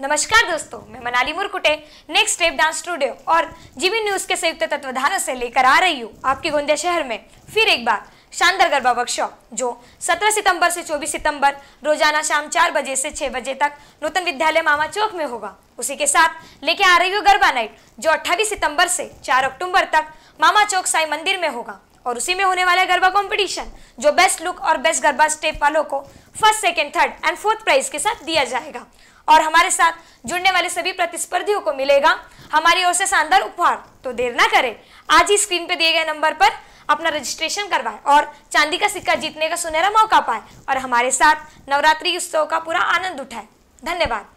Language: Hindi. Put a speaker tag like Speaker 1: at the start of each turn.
Speaker 1: नमस्कार दोस्तों मैं Manali Murkute next step dance studio और जीवी न्यूज के संयुक्त तत्वाधान से लेकर आ रही हूँ आपके गोंदिया शहर में फिर एक बार शानदार गरबा वर्कशॉप जो 17 सितंबर से 24 सितंबर रोजाना शाम चार बजे से छह बजे तक नूतन विद्यालय मामा चौक में होगा उसी के साथ लेके आ रही हूँ गरबा नाइट जो अट्ठावी सितम्बर से चार अक्टूबर तक मामा चौक साई मंदिर में होगा और उसी में होने वाला गरबा कॉम्पिटिशन जो बेस्ट लुक और बेस्ट गरबा स्टेप वालों को first second third and fourth prize के साथ दिया जाएगा और हमारे साथ जुड़ने वाले सभी प्रतिस्पर्धियों को मिलेगा हमारी ओर से शानदार उपहार तो देर ना करें आज ही स्क्रीन पे दिए गए नंबर पर अपना रजिस्ट्रेशन करवाएं और चांदी का सिक्का जीतने का सुनहरा मौका पाए और हमारे साथ नवरात्रि उत्सव का पूरा आनंद उठाए धन्यवाद